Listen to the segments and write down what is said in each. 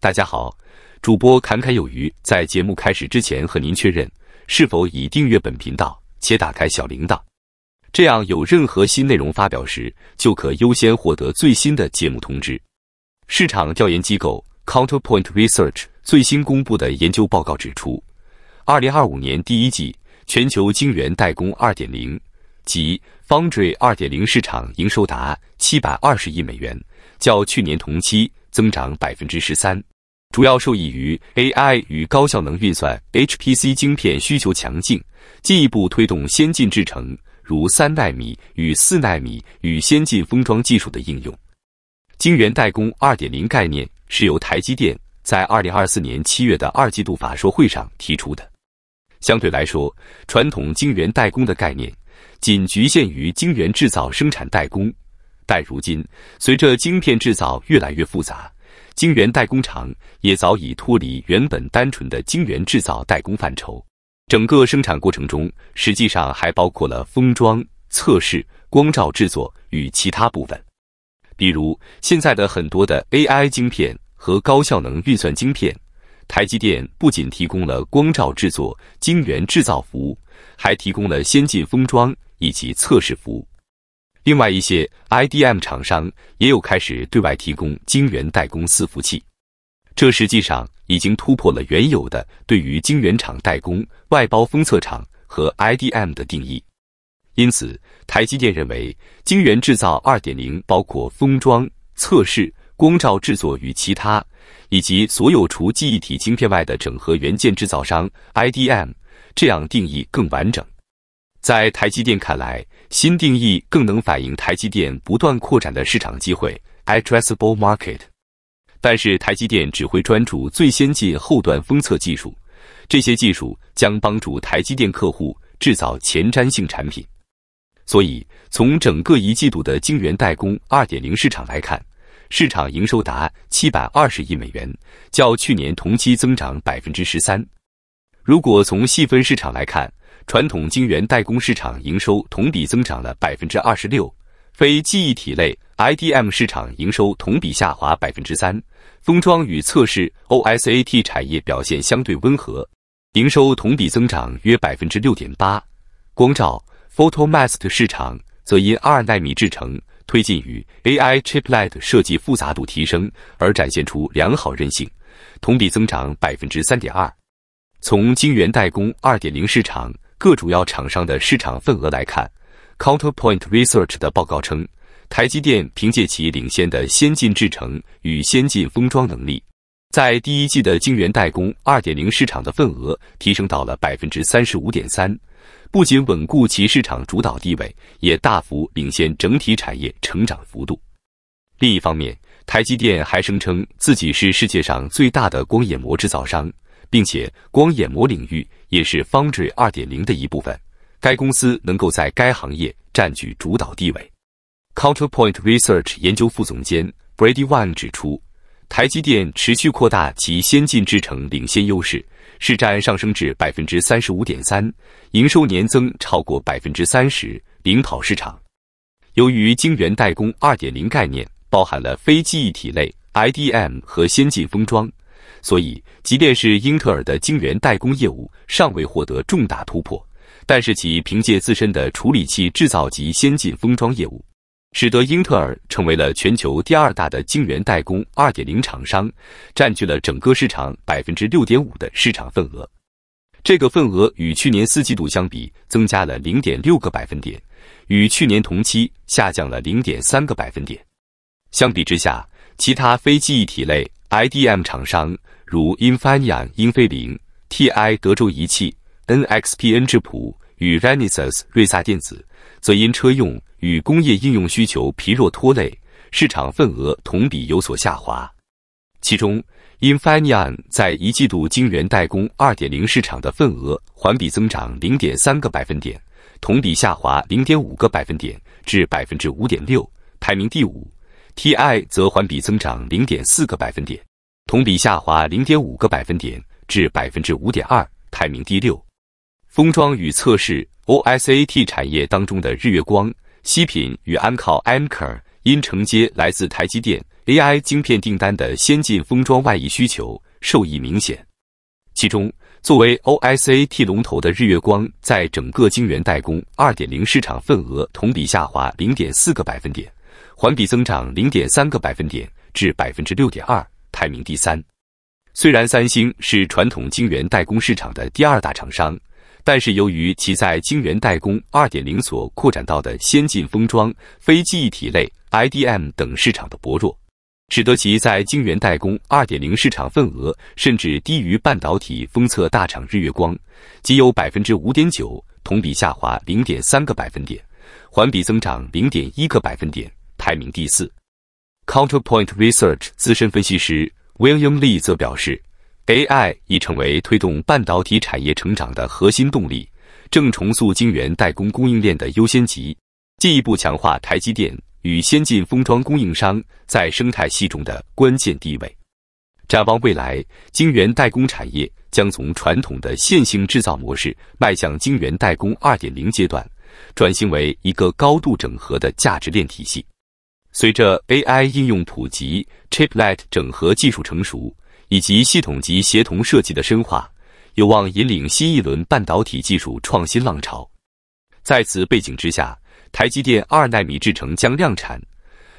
大家好，主播侃侃有余。在节目开始之前，和您确认是否已订阅本频道且打开小铃铛，这样有任何新内容发表时，就可优先获得最新的节目通知。市场调研机构 Counterpoint Research 最新公布的研究报告指出，二零二五年第一季全球晶圆代工二点零及 Foundry 二点零市场营收达七百二十亿美元，较去年同期。增长百分之十三，主要受益于 AI 与高效能运算 HPC 晶片需求强劲，进一步推动先进制程如三纳米与四纳米与先进封装技术的应用。晶圆代工二点零概念是由台积电在二零二四年七月的二季度法说会上提出的。相对来说，传统晶圆代工的概念仅局限于晶圆制造生产代工。但如今，随着晶片制造越来越复杂，晶圆代工厂也早已脱离原本单纯的晶圆制造代工范畴。整个生产过程中，实际上还包括了封装、测试、光照制作与其他部分。比如，现在的很多的 AI 晶片和高效能运算晶片，台积电不仅提供了光照制作、晶圆制造服务，还提供了先进封装以及测试服务。另外一些 IDM 厂商也有开始对外提供晶圆代工伺服器，这实际上已经突破了原有的对于晶圆厂代工、外包封测厂和 IDM 的定义。因此，台积电认为，晶圆制造2.0包括封装、测试、光照制作与其他，以及所有除记忆体晶片外的整合元件制造商 IDM，这样定义更完整。在台积电看来。新定义更能反映台积电不断扩展的市场机会，addressable market。但是台积电只会专注最先进后段封测技术，这些技术将帮助台积电客户制造前瞻性产品。所以从整个一季度的晶圆代工二点零市场来看，市场营收达七百二十亿美元，较去年同期增长百分之十三。如果从细分市场来看，传统晶圆代工市场营收同比增长了百分之二十六，非记忆体类 IDM 市场营收同比下滑百分之三，封装与测试 OSAT 产业表现相对温和，营收同比增长约百分之六点八。光照 Photo Mask 市场则因二纳米制程推进与 AI Chiplet 设计复杂度提升而展现出良好韧性，同比增长百分之三点二。从晶圆代工二点零市场。各主要厂商的市场份额来看，Counterpoint Research 的报告称，台积电凭借其领先的先进制程与先进封装能力，在第一季的晶圆代工2.0市场的份额提升到了35.3%，不仅稳固其市场主导地位，也大幅领先整体产业成长幅度。另一方面，台积电还声称自己是世界上最大的光眼膜制造商。并且，光眼膜领域也是 Foundry 2.0的一部分。该公司能够在该行业占据主导地位。Counterpoint Research 研究副总监 Brady Wang 指出，台积电持续扩大其先进制程领先优势，市占上升至百分之三十五点三，营收年增超过百分之三十，领跑市场。由于晶圆代工2.0概念包含了非记忆体类 IDM 和先进封装。所以，即便是英特尔的晶圆代工业务尚未获得重大突破，但是其凭借自身的处理器制造及先进封装业务，使得英特尔成为了全球第二大的晶圆代工二点零厂商，占据了整个市场百分之六点五的市场份额。这个份额与去年四季度相比增加了零点六个百分点，与去年同期下降了零点三个百分点。相比之下，其他非记忆体类。IDM 厂商如 Infineon 英飞凌、TI 德州仪器、NXP 恩智浦与 Renesas 瑞萨电子，则因车用与工业应用需求疲弱拖累，市场份额同比有所下滑。其中，Infineon 在一季度晶圆代工二点零市场的份额环比增长零点三个百分点，同比下滑零点五个百分点至百分之五点六，排名第五。TI 则环比增长零点四个百分点，同比下滑零点五个百分点至百分之五点二，排名第六。封装与测试 OSAT 产业当中的日月光、西品与安靠 Anker 因承接来自台积电 AI 晶片订单的先进封装外溢需求，受益明显。其中，作为 OSAT 龙头的日月光在整个晶圆代工二点零市场份额同比下滑零点四个百分点。环比增长零点三个百分点至百分之六点二，排名第三。虽然三星是传统晶圆代工市场的第二大厂商，但是由于其在晶圆代工二点零所扩展到的先进封装、非记忆体类 IDM 等市场的薄弱，使得其在晶圆代工二点零市场份额甚至低于半导体封测大厂日月光，仅有百分之五点九，同比下滑零点三个百分点，环比增长零点一个百分点。排名第四，Counterpoint Research 资深分析师 William Lee 则表示，AI 已成为推动半导体产业成长的核心动力，正重塑晶圆代工供应链的优先级，进一步强化台积电与先进封装供应商在生态系中的关键地位。展望未来，晶圆代工产业将从传统的线性制造模式，迈向晶圆代工二点零阶段，转型为一个高度整合的价值链体系。随着 AI 应用普及、Chiplet 整合技术成熟以及系统级协同设计的深化，有望引领新一轮半导体技术创新浪潮。在此背景之下，台积电二纳米制程将量产，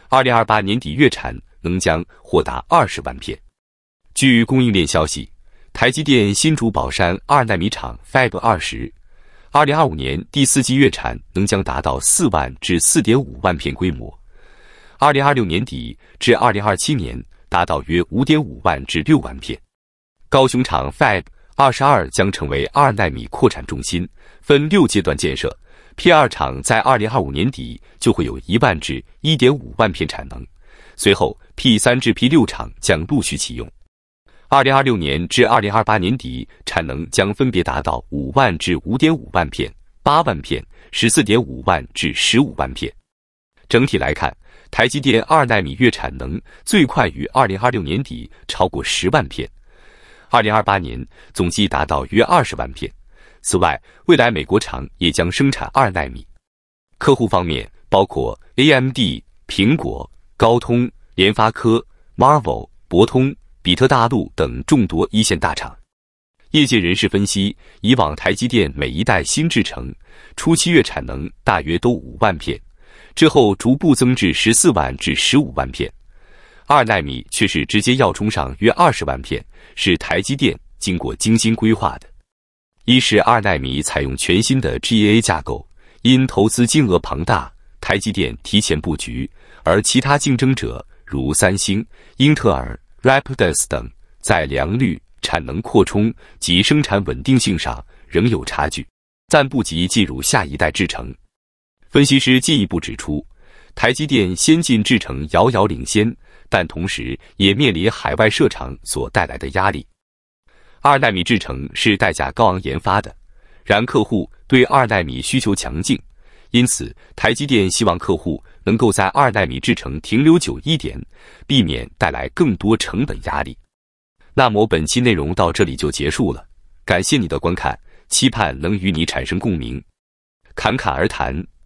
二零二八年底月产能将或达二十万片。据供应链消息，台积电新竹宝山二纳米厂 Fab 二十，二零二五年第四季月产能将达到四万至四点五万片规模。二零二六年底至二零二七年达到约五点五万至六万片。高雄厂 Fab 二十二将成为二纳米扩产中心，分六阶段建设。P 二厂在二零二五年底就会有一万至一点五万片产能，随后 P 三至 P 六厂将陆续启用。二零二六年至二零二八年底，产能将分别达到五万至五点五万片、八万片、十四点五万至十五万片。整体来看，台积电二纳米月产能最快于二零二六年底超过十万片，二零二八年总计达到约二十万片。此外，未来美国厂也将生产二纳米。客户方面包括 AMD、苹果、高通、联发科、m a r v e l 博通、比特大陆等众多一线大厂。业界人士分析，以往台积电每一代新制程初期月产能大约都五万片。之后逐步增至十四万至十五万片，二纳米却是直接要冲上约二十万片，是台积电经过精心规划的。一是二纳米采用全新的 GAA 架构，因投资金额庞大，台积电提前布局，而其他竞争者如三星、英特尔、Rapidus 等，在良率、产能扩充及生产稳定性上仍有差距，暂不及进入下一代制程。分析师进一步指出，台积电先进制程遥遥领先，但同时也面临海外设厂所带来的压力。二纳米制程是代价高昂研发的，然客户对二纳米需求强劲，因此台积电希望客户能够在二纳米制程停留久一点，避免带来更多成本压力。那么本期内容到这里就结束了，感谢你的观看，期盼能与你产生共鸣，侃侃而谈。